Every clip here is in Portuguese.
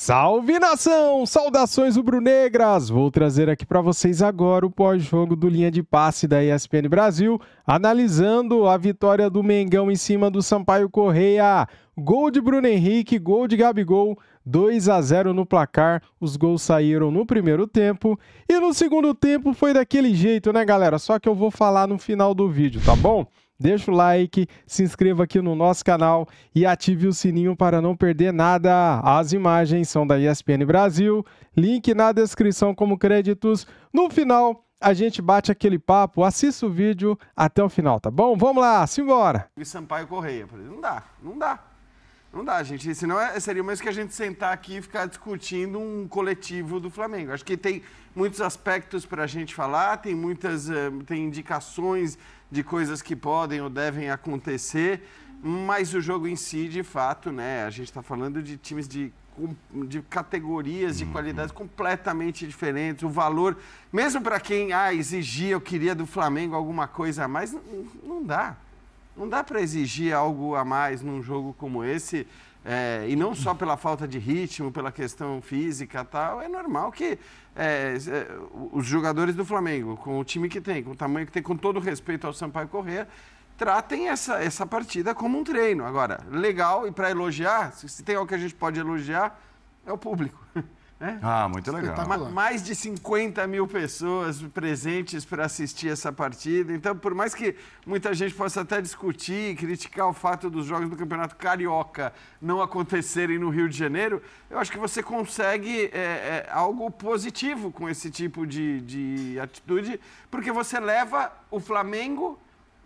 Salve nação! Saudações rubro-negras! Vou trazer aqui para vocês agora o pós-jogo do linha de passe da ESPN Brasil, analisando a vitória do Mengão em cima do Sampaio Correia. Gol de Bruno Henrique, gol de Gabigol, 2 a 0 no placar. Os gols saíram no primeiro tempo e no segundo tempo foi daquele jeito, né, galera? Só que eu vou falar no final do vídeo, tá bom? deixa o like, se inscreva aqui no nosso canal e ative o sininho para não perder nada. As imagens são da ESPN Brasil, link na descrição como créditos. No final, a gente bate aquele papo, assista o vídeo até o final, tá bom? Vamos lá, simbora! E Sampaio Correia, não dá, não dá. Não dá, gente. Senão é, seria mais que a gente sentar aqui e ficar discutindo um coletivo do Flamengo. Acho que tem muitos aspectos para a gente falar, tem muitas eh, tem indicações de coisas que podem ou devem acontecer, mas o jogo em si, de fato, né? A gente está falando de times de de categorias de uhum. qualidades completamente diferentes, o valor, mesmo para quem ah, exigia, eu queria do Flamengo alguma coisa a mais, não, não dá. Não dá para exigir algo a mais num jogo como esse, é, e não só pela falta de ritmo, pela questão física tal. É normal que é, os jogadores do Flamengo, com o time que tem, com o tamanho que tem, com todo o respeito ao Sampaio Corrêa, tratem essa, essa partida como um treino. Agora, legal, e para elogiar, se tem algo que a gente pode elogiar, é o público. Né? Ah, muito legal. Ma mais de 50 mil pessoas presentes para assistir essa partida. Então, por mais que muita gente possa até discutir e criticar o fato dos jogos do Campeonato Carioca não acontecerem no Rio de Janeiro, eu acho que você consegue é, é, algo positivo com esse tipo de, de atitude, porque você leva o Flamengo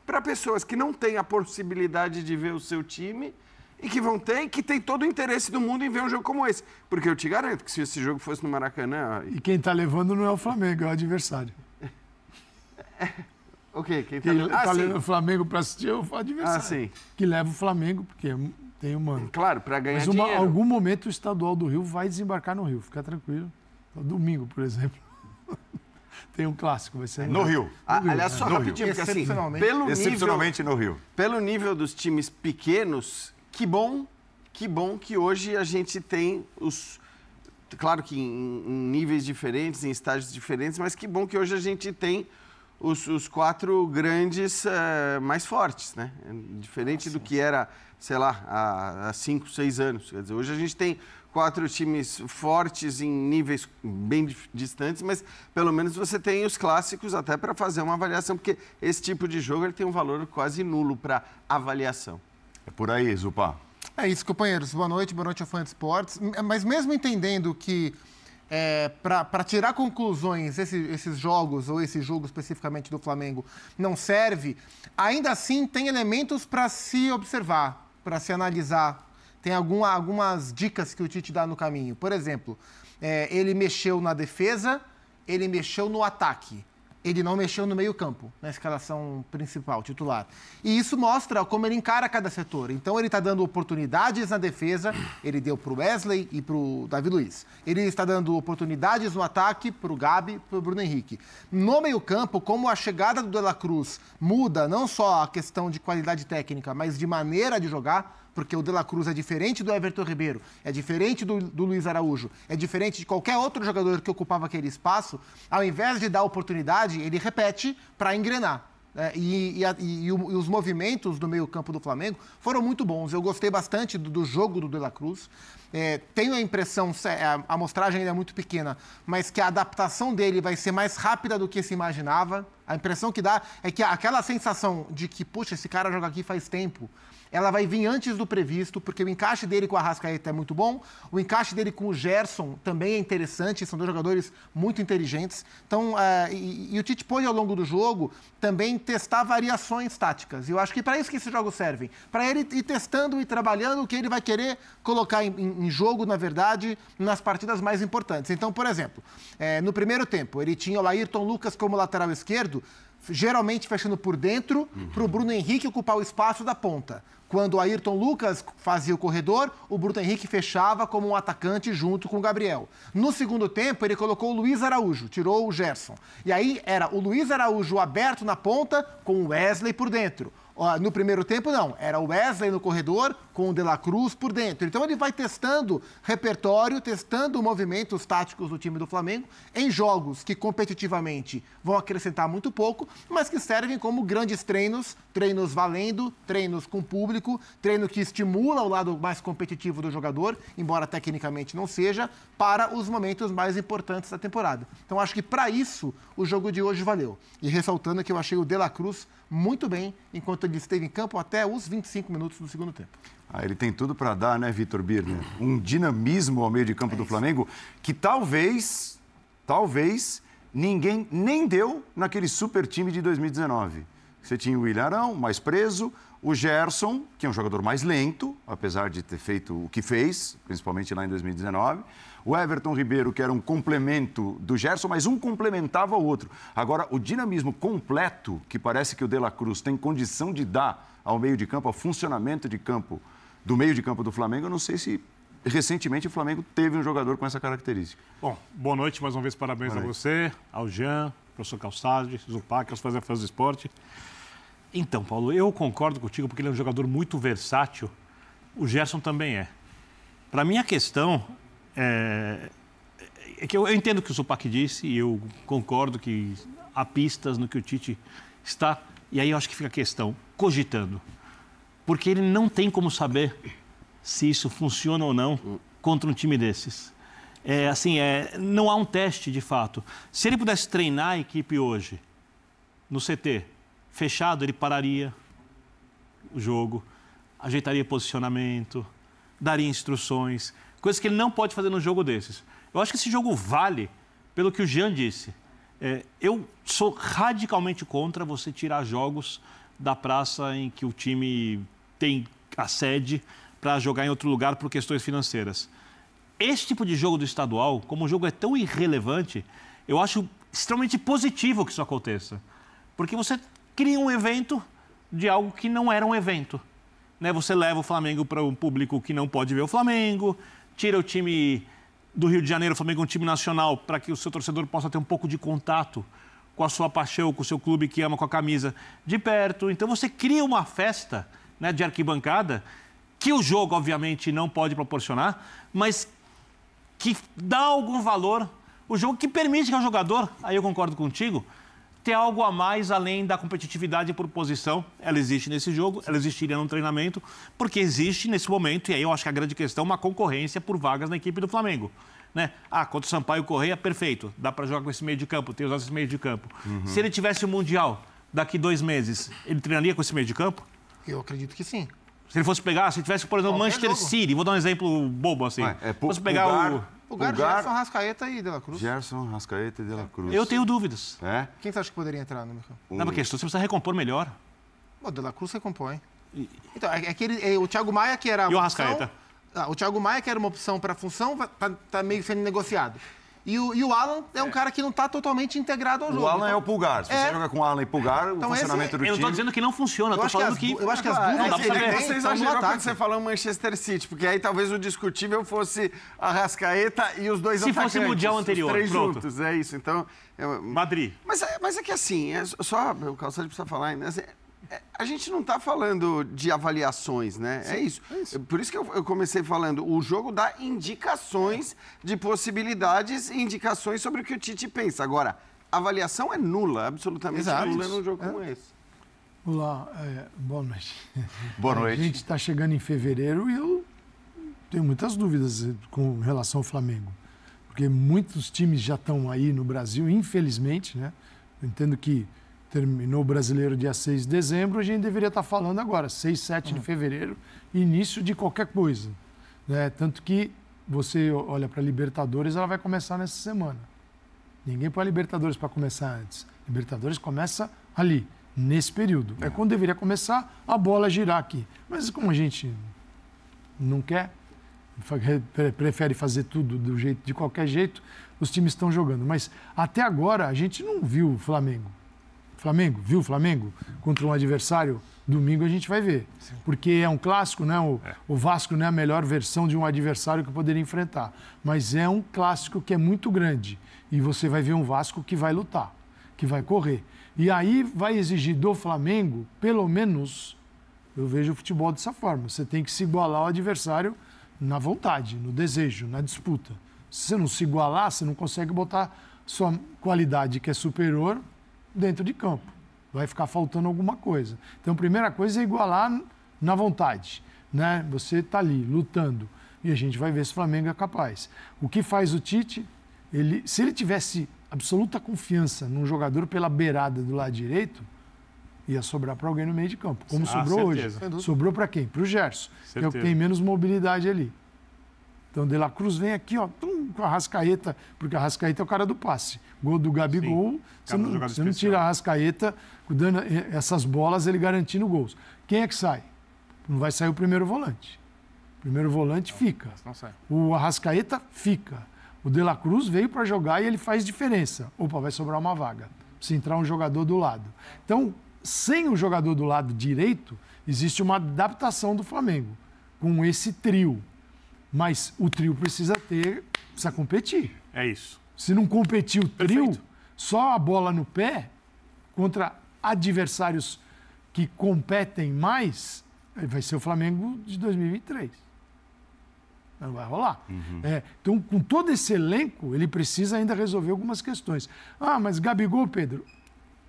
para pessoas que não têm a possibilidade de ver o seu time e que vão ter que tem todo o interesse do mundo em ver um jogo como esse. Porque eu te garanto que se esse jogo fosse no Maracanã. E quem está levando não é o Flamengo, é o adversário. ok, quem está levando. Tá ah, levando o Flamengo para assistir é o adversário. Ah, sim. Que leva o Flamengo, porque é tem uma. Claro, para ganhar Mas uma, dinheiro. algum momento o estadual do Rio vai desembarcar no Rio, fica tranquilo. Então, domingo, por exemplo. tem um clássico, vai ser. No Rio. Ah, aliás, só né? no rapidinho, Rio. porque assim, pelo nível, no Rio. Pelo nível dos times pequenos, que bom, que bom que hoje a gente tem os. Claro que em, em níveis diferentes, em estágios diferentes, mas que bom que hoje a gente tem os, os quatro grandes uh, mais fortes, né? Diferente do que era, sei lá, há, há cinco, seis anos. Quer dizer, hoje a gente tem quatro times fortes em níveis bem distantes, mas pelo menos você tem os clássicos até para fazer uma avaliação, porque esse tipo de jogo ele tem um valor quase nulo para avaliação. É por aí, Zupá. É isso, companheiros. Boa noite, boa noite ao fã de esportes. Mas mesmo entendendo que é, para tirar conclusões, esse, esses jogos, ou esse jogo especificamente do Flamengo, não serve, ainda assim tem elementos para se observar, para se analisar. Tem alguma, algumas dicas que o Tite dá no caminho. Por exemplo, é, ele mexeu na defesa, ele mexeu no ataque ele não mexeu no meio-campo, na escalação principal, titular. E isso mostra como ele encara cada setor. Então, ele está dando oportunidades na defesa, ele deu para o Wesley e para o Davi Luiz. Ele está dando oportunidades no ataque para o Gabi para o Bruno Henrique. No meio-campo, como a chegada do De La Cruz muda não só a questão de qualidade técnica, mas de maneira de jogar, porque o De La Cruz é diferente do Everton Ribeiro, é diferente do, do Luiz Araújo, é diferente de qualquer outro jogador que ocupava aquele espaço, ao invés de dar oportunidade, ele repete para engrenar. É, e, e, e, os movimentos do meio-campo do Flamengo foram muito bons. Eu gostei bastante do, do jogo do De La Cruz. É, tenho a impressão, é, a amostragem ainda é muito pequena, mas que a adaptação dele vai ser mais rápida do que se imaginava. A impressão que dá é que aquela sensação de que, puxa, esse cara joga aqui faz tempo, ela vai vir antes do previsto, porque o encaixe dele com a Rascaeta é muito bom, o encaixe dele com o Gerson também é interessante, são dois jogadores muito inteligentes. Então, uh, e, e, o Tite pôde ao longo do jogo também testar variações táticas. E eu acho que para isso que esses jogos servem, para ele ir testando e trabalhando o que ele vai querer colocar em, em, jogo, na verdade, nas partidas mais importantes. Então, por exemplo, é, no primeiro tempo, ele tinha o Ayrton Lucas como lateral esquerdo, geralmente fechando por dentro, uhum. para o Bruno Henrique ocupar o espaço da ponta. Quando o Ayrton Lucas fazia o corredor, o Bruno Henrique fechava como um atacante junto com o Gabriel. No segundo tempo, ele colocou o Luiz Araújo, tirou o Gerson. E aí era o Luiz Araújo aberto na ponta, com o Wesley por dentro. No primeiro tempo, não. Era o Wesley no corredor, com o De La Cruz por dentro. Então ele vai testando repertório, testando movimentos táticos do time do Flamengo em jogos que competitivamente vão acrescentar muito pouco, mas que servem como grandes treinos, treinos valendo, treinos com público, treino que estimula o lado mais competitivo do jogador, embora tecnicamente não seja, para os momentos mais importantes da temporada. Então acho que para isso o jogo de hoje valeu. E ressaltando que eu achei o De La Cruz muito bem enquanto ele esteve em campo até os 25 minutos do segundo tempo. Ah, ele tem tudo para dar, né, Vitor Birner? Uhum. Um dinamismo ao meio de campo é do Flamengo que talvez, talvez, ninguém nem deu naquele super time de 2019. Você tinha o Ilharão, mais preso, o Gerson, que é um jogador mais lento, apesar de ter feito o que fez, principalmente lá em 2019. O Everton Ribeiro, que era um complemento do Gerson, mas um complementava o outro. Agora, o dinamismo completo que parece que o De La Cruz tem condição de dar ao meio de campo, ao funcionamento de campo do meio de campo do Flamengo, eu não sei se recentemente o Flamengo teve um jogador com essa característica. Bom, boa noite mais uma vez, parabéns a você, ao Jean, professor Calçade, Zupac, aos Fazer Fãs do Esporte. Então, Paulo, eu concordo contigo porque ele é um jogador muito versátil. O Gerson também é. Para mim, a questão é, é que eu, eu, entendo o que o Zupac disse e eu concordo que há pistas no que o Tite está. E aí eu acho que fica a questão, cogitando. Porque ele não tem como saber se isso funciona ou não contra um time desses. É, assim, é, não há um teste de fato. Se ele pudesse treinar a equipe hoje, no CT, fechado, ele pararia o jogo, ajeitaria posicionamento, daria instruções, coisas que ele não pode fazer num jogo desses. Eu acho que esse jogo vale pelo que o Jean disse. É, eu sou radicalmente contra você tirar jogos da praça em que o time tem a sede para jogar em outro lugar por questões financeiras. Esse tipo de jogo do estadual, como o jogo é tão irrelevante, eu acho extremamente positivo que isso aconteça. Porque você cria um evento de algo que não era um evento. Né? Você leva o Flamengo para um público que não pode ver o Flamengo, tira o time do Rio de Janeiro, o Flamengo é um time nacional, para que o seu torcedor possa ter um pouco de contato com a sua paixão, com o seu clube que ama, com a camisa de perto. Então você cria uma festa né, de arquibancada, que o jogo, obviamente, não pode proporcionar, mas que dá algum valor. O jogo que permite que o jogador, aí eu concordo contigo, ter algo a mais além da competitividade por posição. Ela existe nesse jogo, ela existiria num treinamento, porque existe nesse momento, e aí eu acho que a grande questão, uma concorrência por vagas na equipe do Flamengo. Né? Ah, contra o Sampaio Correia, perfeito, dá para jogar com esse meio de campo, tem usado esse meio de campo. Uhum. Se ele tivesse o Mundial daqui dois meses, ele treinaria com esse meio de campo? Eu acredito que sim. Se ele fosse pegar, se tivesse, por exemplo, Qualquer Manchester jogo. City, vou dar um exemplo bobo assim. É, é, fosse pegar Pulgar, o. Pulgar, Pulgar, Gerson, Rascaeta e De La Cruz. Gerson, Rascaeta e De La Cruz. Eu tenho dúvidas. É? Quem você acha que poderia entrar no mercado Um... Não, porque você precisa recompor melhor. O De La Cruz recompõe. E... Então, aquele, é, é, é, o Thiago Maia, que era. E o Rascaeta? Opção, ah, o Thiago Maia, que era uma opção para a função, está tá meio sendo negociado. E o, e o Alan é um é. cara que não está totalmente integrado ao jogo. O Alan é então, é o pulgar. Se você é. joga com o Alan e pulgar, então, o funcionamento esse, do time... Eu não estou dizendo que não funciona, estou falando que, as, que... Eu acho que as dúvidas... É, ele, você exagerou quando você falou Manchester City, porque aí talvez o discutível fosse a Rascaeta e os dois Se atacantes. Se fosse o Mundial anterior, os três pronto. juntos, é isso. Então... Eu... Madrid. Mas, mas é que assim, é só... O Calçado precisa falar ainda. Assim, é, a gente não está falando de avaliações, né? É Sim, é, isso. é, isso. Por isso que eu, eu, comecei falando, o jogo dá indicações é. de possibilidades e indicações sobre o que o Tite pensa. Agora, avaliação é nula, absolutamente Exato. nula num jogo é. como esse. Olá, é, boa noite. Boa noite. A gente está chegando em fevereiro e eu tenho muitas dúvidas com relação ao Flamengo. Porque muitos times já estão aí no Brasil, infelizmente, né? Eu entendo que terminou o brasileiro dia 6 de dezembro, a gente deveria estar falando agora, 6, 7 uhum. de é. fevereiro, início de qualquer coisa. Né? Tanto que você olha para a Libertadores, ela vai começar nessa semana. Ninguém põe a Libertadores para começar antes. Libertadores começa ali, nesse período. É. é quando deveria começar a bola girar aqui. Mas como a gente não quer, prefere fazer tudo do jeito de qualquer jeito, os times estão jogando. Mas até agora a gente não viu o Flamengo Flamengo, viu Flamengo? Contra um adversário, domingo a gente vai ver. Sim. Porque é um clássico, né? O, é. o Vasco não é a melhor versão de um adversário que poderia enfrentar. Mas é um clássico que é muito grande. E você vai ver um Vasco que vai lutar, que vai correr. E aí vai exigir do Flamengo, pelo menos, eu vejo o futebol dessa forma. Você tem que se igualar ao adversário na vontade, no desejo, na disputa. Se você não se igualar, você não consegue botar sua qualidade que é superior dentro de campo. Vai ficar faltando alguma coisa. Então, a primeira coisa é igualar na vontade. Né? Você está ali lutando. E a gente vai ver se o Flamengo é capaz. O que faz o Tite? Ele, se ele tivesse absoluta confiança num jogador pela beirada do lado direito, ia sobrar para alguém no meio de campo. Como ah, sobrou certeza. hoje. Sobrou para quem? Para o Gerson, certeza. que é o que tem menos mobilidade ali. Então, De La Cruz vem aqui, ó, tum, com a Rascaeta, porque a Rascaeta é o cara do passe gol do Gabigol, Gol você não, você não tira a Rascaeta, dando eh, essas bolas, ele garantindo gols. Quem é que sai? Não vai sair o primeiro volante. O primeiro volante não, fica. Não sai. O Arrascaeta fica. O De La Cruz veio para jogar e ele faz diferença. Opa, vai sobrar uma vaga. Precisa entrar um jogador do lado. Então, sem o jogador do lado direito, existe uma adaptação do Flamengo com esse trio. Mas o trio precisa ter, precisa competir. É isso. Se não competir o trio, Perfeito. só a bola no pé, contra adversários que competem mais, vai ser o Flamengo de 2023. Não vai rolar. Uhum. É, então, com todo esse elenco, ele precisa ainda resolver algumas questões. Ah, mas Gabigol, Pedro.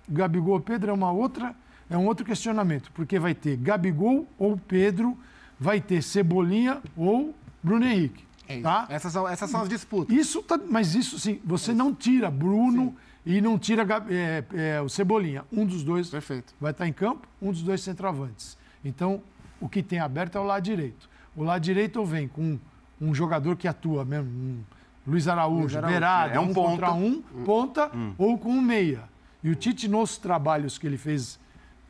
Gabigol, Pedro é uma outra, é um outro questionamento, porque vai ter Gabigol ou Pedro, vai ter Cebolinha ou Bruno Henrique. É tá? Essas são, essas são as disputas. Isso tá, mas isso sim, você é. não tira Bruno sim. e não tira é, é, o Cebolinha. Um dos dois Perfeito. vai estar em campo, um dos dois centroavantes. Então, o que tem aberto é o lado direito. O lado direito vem com um, um jogador que atua mesmo, um Luiz Araújo, Luiz Araújo é, é um, um ponta. contra um, hum. ponta, hum. ou com um meia. E o Tite, nos trabalhos que ele fez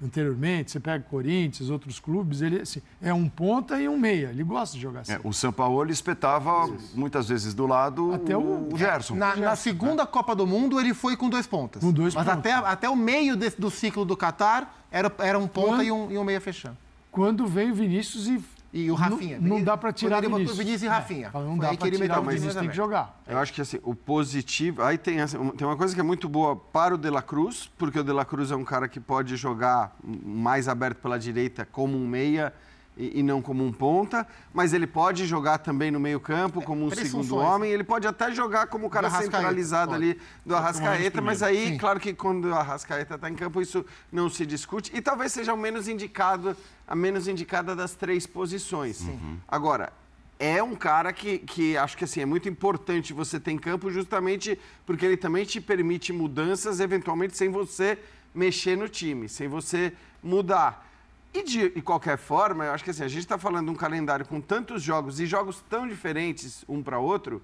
anteriormente, você pega Corinthians, outros clubes, ele assim, é um ponta e um meia, ele gosta de jogar é, assim. É, o São Paulo espetava Isso. muitas vezes do lado até o, o Gerson. Na, na segunda é. Copa do Mundo ele foi com dois pontas. Com dois Mas pontos. até, até o meio do ciclo do Catar era, era um ponta quando, e, um, e um meia fechando. Quando veio Vinícius e e o Rafinha. Não, é, não dá para tirar ele Vinícius. o Vinícius e Rafinha. É, não dá para tirar o Vinícius, tem que jogar. Eu acho que assim, o positivo... Aí tem, assim, tem uma coisa que é muito boa para o De La Cruz, porque o De La Cruz é um cara que pode jogar mais aberto pela direita como um meia e, e, não como um ponta, mas ele pode jogar também no meio-campo como um segundo homem, ele pode até jogar como o cara centralizado ali do Arrascaeta, mas aí, Sim. claro que quando o Arrascaeta está em campo, isso não se discute e talvez seja o menos indicado, a menos indicada das três posições. Uhum. Agora, é um cara que, que acho que assim, é muito importante você ter em campo, justamente porque ele também te permite mudanças, eventualmente, sem você mexer no time, sem você mudar. E de, de qualquer forma, eu acho que assim, a gente está falando de um calendário com tantos jogos e jogos tão diferentes um para outro,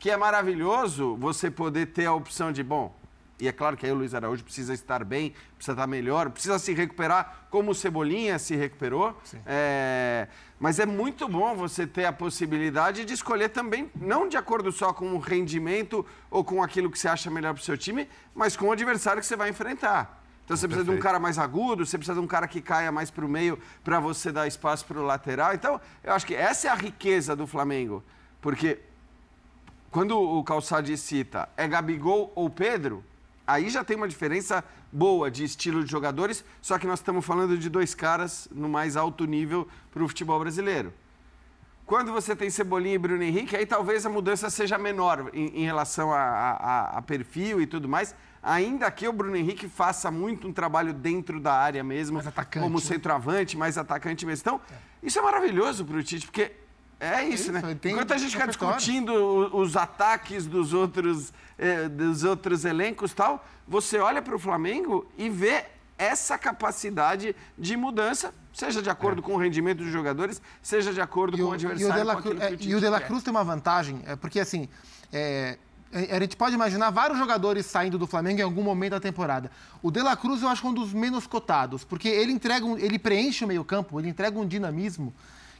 que é maravilhoso você poder ter a opção de, bom, e é claro que aí o Luiz Araújo precisa estar bem, precisa estar melhor, precisa se recuperar como o Cebolinha se recuperou. É, mas é muito bom você ter a possibilidade de escolher também, não de acordo só com o rendimento ou com aquilo que você acha melhor para o seu time, mas com o adversário que você vai enfrentar. Então você precisa Perfeito. de um cara mais agudo, você precisa de um cara que caia mais para o meio para você dar espaço para o lateral. Então, eu acho que essa é a riqueza do Flamengo. Porque quando o Calçade cita é Gabigol ou Pedro, aí já tem uma diferença boa de estilo de jogadores, só que nós estamos falando de dois caras no mais alto nível para o futebol brasileiro. Quando você tem Cebolinha e Bruno Henrique, aí talvez a mudança seja menor em, em relação a, a, a, perfil e tudo mais, ainda que o Bruno Henrique faça muito um trabalho dentro da área mesmo, atacante, como né? centroavante, né? mais atacante mesmo. Então, é. isso é maravilhoso para o Tite, porque é isso, é isso né? Enquanto a gente fica discutindo os ataques dos outros, eh, dos outros elencos tal, você olha para o Flamengo e vê essa capacidade de mudança, seja de acordo é. com o rendimento dos jogadores, seja de acordo e com o, adversário. É, e o De La, Cruz, é, o de La Cruz tem uma vantagem, é, porque assim, é, é, a gente pode imaginar vários jogadores saindo do Flamengo em algum momento da temporada. O De La Cruz eu acho é um dos menos cotados, porque ele entrega, um, ele preenche o meio-campo, ele entrega um dinamismo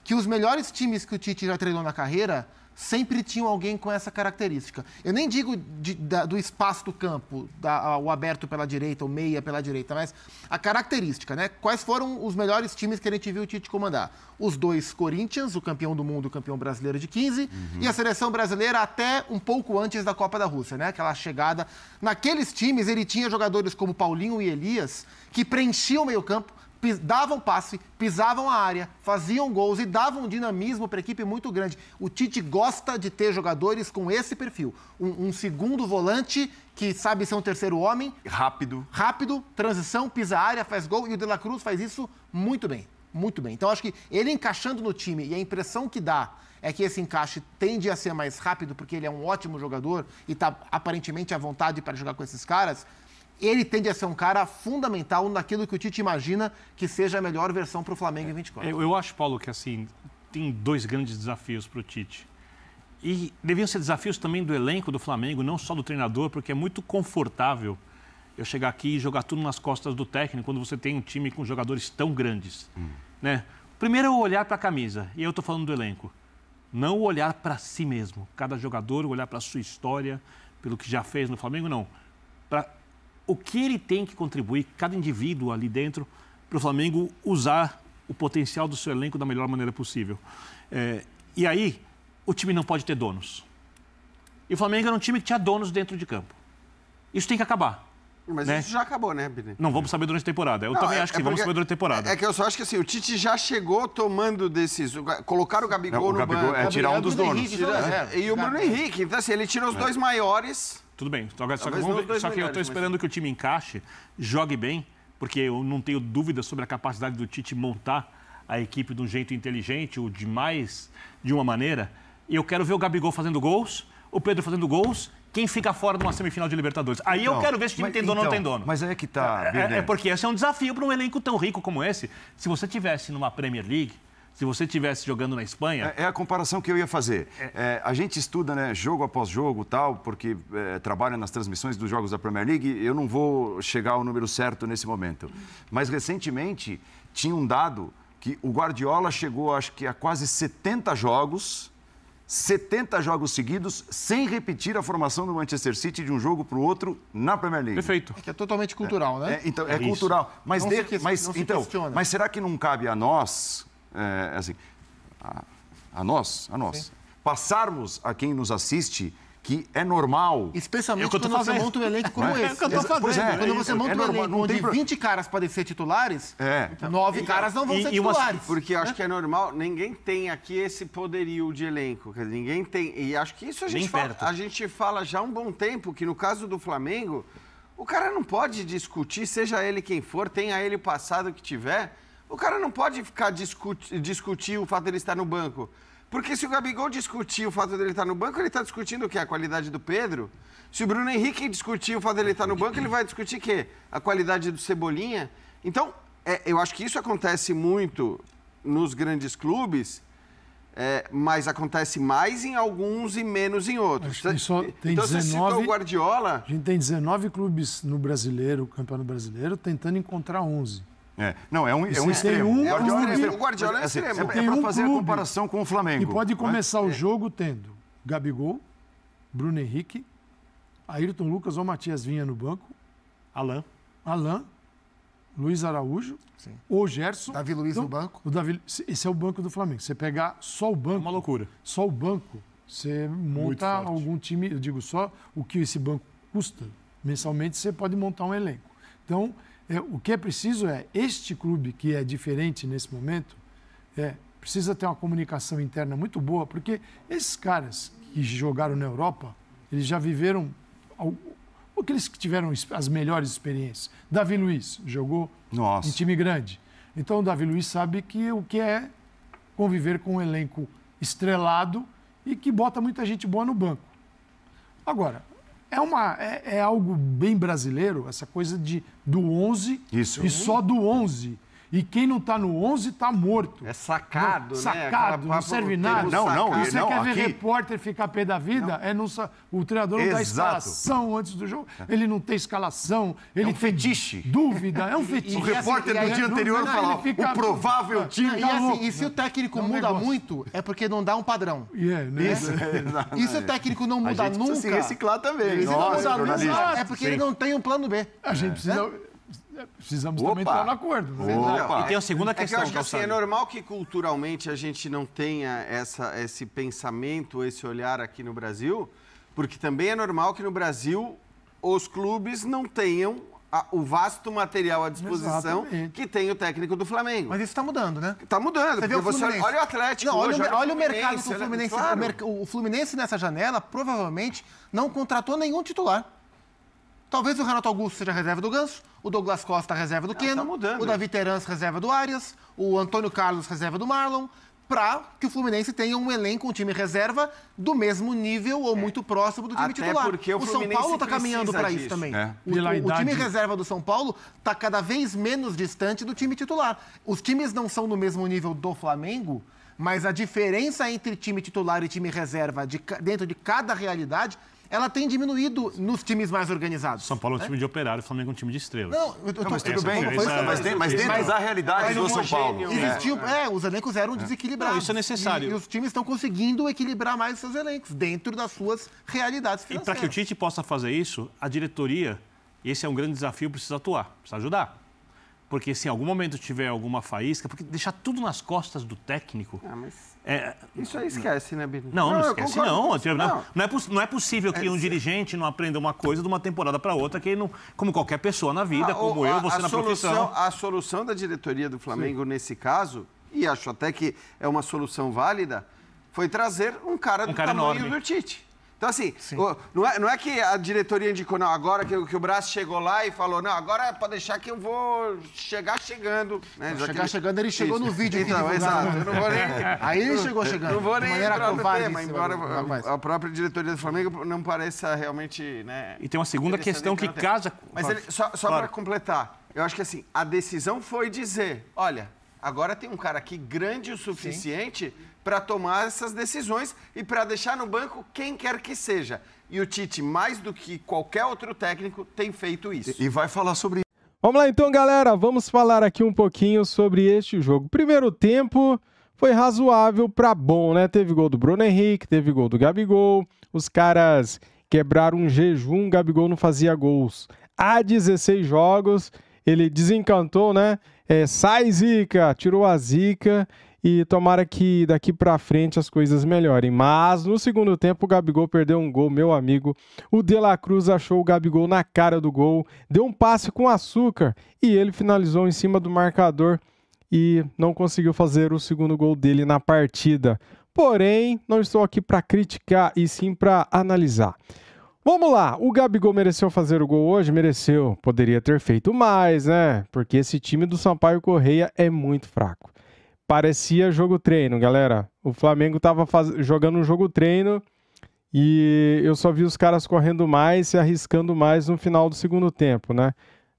que os melhores times que o Tite já treinou na carreira sempre tinham alguém com essa característica. Eu nem digo de, da, do espaço do campo, da, o aberto pela direita, o meia pela direita, mas a característica, né? Quais foram os melhores times que a gente viu o Tite comandar? Os dois Corinthians, o campeão do mundo, o campeão brasileiro de 15, uhum. e a seleção brasileira até um pouco antes da Copa da Rússia, né? Aquela chegada. Naqueles times, ele tinha jogadores como Paulinho e Elias que preenchiam o meio-campo davam passe, pisavam a área, faziam gols e davam um dinamismo para a equipe muito grande. O Tite gosta de ter jogadores com esse perfil. Um, um, segundo volante que sabe ser um terceiro homem. Rápido. Rápido, transição, pisa a área, faz gol e o De La Cruz faz isso muito bem. Muito bem. Então acho que ele encaixando no time e a impressão que dá é que esse encaixe tende a ser mais rápido porque ele é um ótimo jogador e está aparentemente à vontade para jogar com esses caras ele tende a ser um cara fundamental naquilo que o Tite imagina que seja a melhor versão para o Flamengo em 24. Eu, eu acho, Paulo, que assim, tem dois grandes desafios para o Tite. E deviam ser desafios também do elenco do Flamengo, não só do treinador, porque é muito confortável eu chegar aqui e jogar tudo nas costas do técnico quando você tem um time com jogadores tão grandes. Hum. Né? Primeiro, olhar para a camisa, e eu estou falando do elenco. Não olhar para si mesmo, cada jogador, olhar para a sua história, pelo que já fez no Flamengo, não. Para o que ele tem que contribuir, cada indivíduo ali dentro, para o Flamengo usar o potencial do seu elenco da melhor maneira possível. É, e aí, o time não pode ter donos. E o Flamengo era um time que tinha donos dentro de campo. Isso tem que acabar. Mas né? isso já acabou, né, Bine? Não, vamos saber durante a temporada. Eu não, também é, acho que é vamos saber durante a temporada. É, é, que eu só acho que assim, o Tite já chegou tomando decisões. Colocar o Gabigol não, o no Gabigol é banco. É tirar um dos é donos. Henrique, tira, né? é. e o Bruno Henrique. Então, assim, ele tirou os dois maiores tudo bem. só, ah, que, vamos, só que eu estou esperando mas... que o time encaixe, jogue bem, porque eu não tenho dúvida sobre a capacidade do Tite montar a equipe de um jeito inteligente ou de mais de uma maneira. E eu quero ver o Gabigol fazendo gols, o Pedro fazendo gols quem fica fora de uma semifinal de Libertadores. Aí então, eu quero ver se o time tem dono então, ou não então, tem dono. Mas é que tá. É, é, é porque esse é um desafio para um elenco tão rico como esse. Se você tivesse numa Premier League, se você tivesse jogando na Espanha. É, é a comparação que eu ia fazer. É. é, a gente estuda né, jogo após jogo, tal, porque é, trabalha nas transmissões dos jogos da Premier League. Eu não vou chegar ao número certo nesse momento. Mas recentemente tinha um dado que o Guardiola chegou, acho que a quase 70 jogos. 70 jogos seguidos sem repetir a formação do Manchester City de um jogo para o outro na Premier League. Perfeito. É que é totalmente cultural, é, né? É, então, é, é cultural. Mas, não de, se, mas, então, mas será que não cabe a nós, é, é, assim, a, a, nós, a nós, Sim. passarmos a quem nos assiste que é normal. Especialmente é quando você monta um elenco como é? esse. É o que eu tô fazendo. Pois é, quando você é monta é, normal, um elenco onde tem... 20 caras podem ser titulares, é. nove então, caras não vão e, ser titulares. Uma... porque acho né? que é normal, ninguém tem aqui esse poderio de elenco. Ninguém tem. E acho que isso a gente, fala, a gente fala já há um bom tempo, que no caso do Flamengo, o cara não pode discutir, seja ele quem for, tenha ele o passado que tiver o cara não pode ficar discutir, discutir o fato dele estar no banco. Porque se o Gabigol discutir o fato dele estar no banco, ele está discutindo o quê? A qualidade do Pedro? Se o Bruno Henrique discutir o fato dele estar no banco, ele vai discutir o quê? A qualidade do Cebolinha? Então, é, eu acho que isso acontece muito nos grandes clubes, é, mas acontece mais em alguns e menos em outros. Só então, tem então, 19, você citou o Guardiola... A gente tem 19 clubes no brasileiro, campeonato brasileiro, tentando encontrar 11. É. Não, é um, é, é, é um extremo. Um, Guardiola, é, o Guardiola é extremo. É, assim, é para um fazer a comparação com o Flamengo. E pode né? começar o jogo tendo Gabigol, Bruno Henrique, Ayrton Lucas ou Matias Vinha no banco. Alain. Alain. Luiz Araújo, Sim. ou Gerson. Davi Luiz então, no banco. O Davi, esse é o banco do Flamengo. Você pegar só o banco. uma loucura. Só o banco, você monta algum time. Eu digo só o que esse banco custa mensalmente, você pode montar um elenco. Então, é, o que é preciso é este clube que é diferente nesse momento, é, precisa ter uma comunicação interna muito boa, porque esses caras que jogaram na Europa, eles já viveram aqueles que tiveram as melhores experiências. Davi Luiz jogou Nossa. em time grande. Então o Davi Luiz sabe que o que é conviver com um elenco estrelado e que bota muita gente boa no banco. Agora, é, uma, é, é algo bem brasileiro, essa coisa de, do 11 Isso. e só do 11 e quem não está no 11 está morto. É sacado, não, né? Sacado, não serve nada. Não, não, não. Você não, quer ver aqui... repórter ficar pé da vida? Não. É não, o treinador não Exato. dá escalação antes do jogo. É. Ele não tem escalação. Ele é um tem fetiche. Dúvida, é um fetiche. O repórter do dia anterior é falou, fica... o provável time. E, tá assim, e se o técnico é muda muito, é porque não dá um padrão. Yeah, né? Isso. e se o técnico não muda nunca... se reciclar também. Se não muda nunca, é porque ele não tem um plano B. A gente precisa precisamos Opa. também entrar no acordo. Né? Opa. E tem a é segunda questão. É que eu acho que assim, é normal que culturalmente a gente não tenha essa, esse pensamento, esse olhar aqui no Brasil, porque também é normal que no Brasil os clubes não tenham a, o vasto material à disposição Exatamente. que tem o técnico do Flamengo. Mas isso está mudando, né? Está mudando. Você, você olha, olha o Atlético. Não, hoje, olha, olha, o, mercado do é Fluminense. Claro. o Fluminense nessa janela provavelmente não contratou nenhum titular. Talvez o Renato Augusto seja reserva do Ganso, o Douglas Costa reserva do ah, tá Keno, tá o Davi Terans reserva do Arias, o Antônio Carlos reserva do Marlon, para que o Fluminense tenha um elenco, um time reserva do mesmo nível ou é. muito próximo do time Até titular. Porque o, o São Paulo está caminhando para isso também. É. O, o, o, time reserva do São Paulo está cada vez menos distante do time titular. Os times não são no mesmo nível do Flamengo, mas a diferença entre time titular e time reserva de, dentro de cada realidade ela tem diminuído nos times mais organizados. São Paulo é um é? time de operário, o Flamengo é um time de estrelas. Não, eu tô, não é mas tudo bem, mas, mas, tem, mas dentro mas, da realidade do São é Paulo. Existiu, é. é, os elencos eram desequilibrados. Não, isso é necessário. E, e, os times estão conseguindo equilibrar mais seus elencos dentro das suas realidades financeiras. E para que o Tite possa fazer isso, a diretoria, esse é um grande desafio, precisa atuar, precisa ajudar. Porque se em algum momento tiver alguma faísca, porque deixar tudo nas costas do técnico... Ah, mas... É... Isso aí esquece, né, Bino? Não, não, não esquece, não. Assim, é não, não, é não é possível que é, um dirigente não aprenda uma coisa de uma temporada para outra, que não, como qualquer pessoa na vida, ah, como a, eu, você na solução, profissão. A solução da diretoria do Flamengo Sim. nesse caso, e acho até que é uma solução válida, foi trazer um cara um do cara tamanho enorme. do Tite. Então, assim, o, não, é, não é que a diretoria indicou, não, agora que, que o Braço chegou lá e falou, não, agora é pode deixar que eu vou chegar chegando. Né? Chegar chegando, ele chegou Isso. no vídeo. Então, exato. Eu não vou nem... Aí ele chegou chegando. Não vou nem entrar no tema, embora a, a, própria diretoria do Flamengo não pareça realmente... Né, e tem uma segunda questão que casa... Mas ele, só, só claro. para completar, eu acho que assim, a decisão foi dizer, olha Agora tem um cara aqui grande o suficiente para tomar essas decisões e para deixar no banco quem quer que seja. E o Tite, mais do que qualquer outro técnico, tem feito isso. E, vai falar sobre isso. Vamos lá então, galera. Vamos falar aqui um pouquinho sobre este jogo. Primeiro tempo foi razoável para bom, né? Teve gol do Bruno Henrique, teve gol do Gabigol. Os caras quebraram um jejum, Gabigol não fazia gols há 16 jogos. Ele desencantou, né? É, sai, Zica! Tirou a Zica e tomara que daqui para frente as coisas melhorem. Mas no segundo tempo o Gabigol perdeu um gol, meu amigo. O De La Cruz achou o Gabigol na cara do gol, deu um passe com açúcar e ele finalizou em cima do marcador e não conseguiu fazer o segundo gol dele na partida. Porém, não estou aqui para criticar e sim para analisar. Vamos lá, o Gabigol mereceu fazer o gol hoje? Mereceu. Poderia ter feito mais, né? Porque esse time do Sampaio Correia é muito fraco. Parecia jogo treino, galera. O Flamengo estava faz... jogando um jogo treino e eu só vi os caras correndo mais e arriscando mais no final do segundo tempo, né?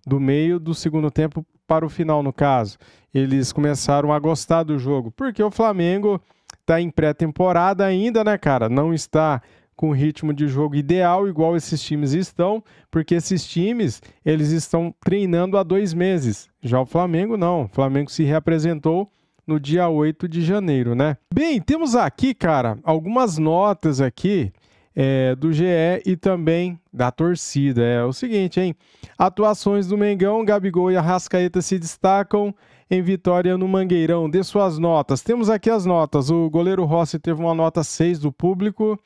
Do meio do segundo tempo para o final, no caso. Eles começaram a gostar do jogo, porque o Flamengo está em pré-temporada ainda, né, cara? Não está com ritmo de jogo ideal, igual esses times estão, porque esses times eles estão treinando há dois meses. Já o Flamengo não. O Flamengo se reapresentou no dia 8 de janeiro, né? Bem, temos aqui, cara, algumas notas aqui é, do GE e também da torcida. É o seguinte, hein? Atuações do Mengão, Gabigol e Arrascaeta se destacam em vitória no Mangueirão. Dê suas notas. Temos aqui as notas. O goleiro Rossi teve uma nota 6 do público.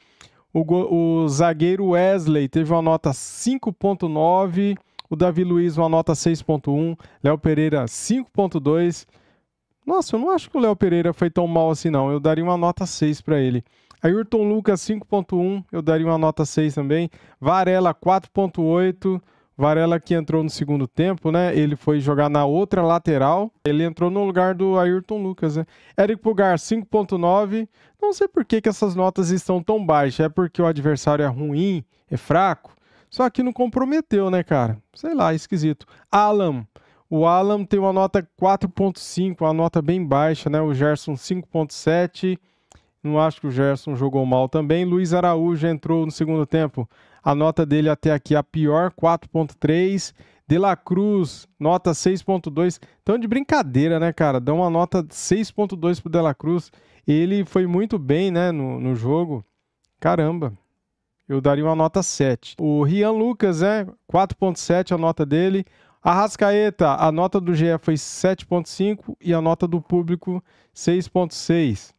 O, o zagueiro Wesley teve uma nota 5.9, o Davi Luiz uma nota 6.1, Léo Pereira 5.2. Nossa, eu não acho que o Léo Pereira foi tão mal assim não, eu daria uma nota 6 para ele. Ayrton Lucas 5.1, eu daria uma nota 6 também. Varela 4.8, Varela que entrou no segundo tempo, né? Ele foi jogar na outra lateral. Ele entrou no lugar do Ayrton Lucas, né? Eric Pugar, 5.9. Não sei por que, que essas notas estão tão baixas. É porque o adversário é ruim, é fraco? Só que não comprometeu, né, cara? Sei lá, esquisito. Alan. O Alan tem uma nota 4.5, uma nota bem baixa, né? O Gerson 5.7. Não acho que o Gerson jogou mal também. Luiz Araújo entrou no segundo tempo. A nota dele até aqui a pior, 4.3. De La Cruz, nota 6.2. Então de brincadeira, né, cara? Dá uma nota 6.2 pro De La Cruz. Ele foi muito bem, né, no, no jogo. Caramba. Eu daria uma nota 7. O Rian Lucas, né, 4.7 a nota dele. A Rascaeta, a nota do GE foi 7.5 e a nota do público 6.6.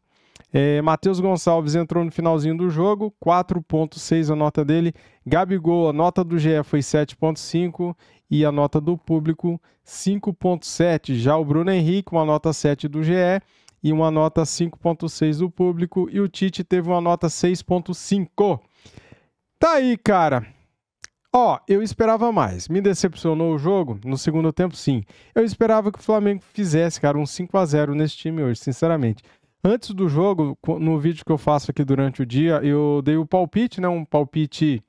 É, Matheus Gonçalves entrou no finalzinho do jogo, 4.6 a nota dele. Gabigol, a nota do GE foi 7.5 e a nota do público 5.7. Já o Bruno Henrique, uma nota 7 do GE e uma nota 5.6 do público. E o Tite teve uma nota 6.5. Tá aí, cara. Ó, eu esperava mais. Me decepcionou o jogo no segundo tempo, sim. Eu esperava que o Flamengo fizesse, cara, um 5 a 0 nesse time hoje, sinceramente. Antes do jogo, no vídeo que eu faço aqui durante o dia, eu dei o palpite, né? Um palpite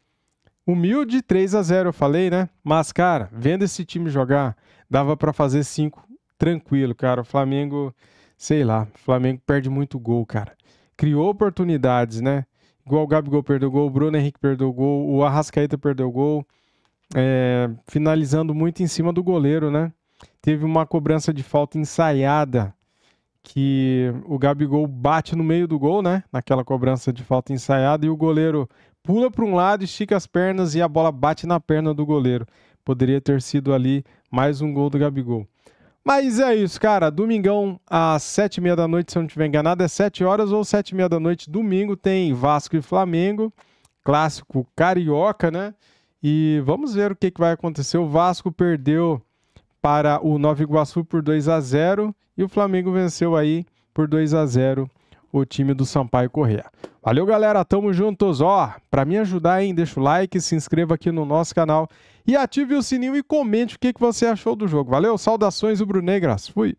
humilde, 3 a 0 eu falei, né? Mas, cara, vendo esse time jogar, dava para fazer 5 tranquilo, cara. O Flamengo, sei lá, o Flamengo perde muito gol, cara. Criou oportunidades, né? Igual o Gabigol perdeu gol, o Bruno Henrique perdeu gol, o Arrascaeta perdeu gol. É, finalizando muito em cima do goleiro, né? Teve uma cobrança de falta ensaiada que o Gabigol bate no meio do gol, né? Naquela cobrança de falta ensaiada e o goleiro pula para um lado, estica as pernas e a bola bate na perna do goleiro. Poderia ter sido ali mais um gol do Gabigol. Mas é isso, cara. Domingão às sete e meia da noite, se eu não estiver enganado, é sete horas ou sete e meia da noite. Domingo tem Vasco e Flamengo, clássico carioca, né? E vamos ver o que, que vai acontecer. O Vasco perdeu para o Nova Iguaçu por 2 a 0 e o Flamengo venceu aí por 2 a 0 o time do Sampaio Correa. Valeu, galera, tamo juntos, ó. Para me ajudar, hein, deixa o like, se inscreva aqui no nosso canal e ative o sininho e comente o que, que você achou do jogo. Valeu, saudações, rubro negras Fui.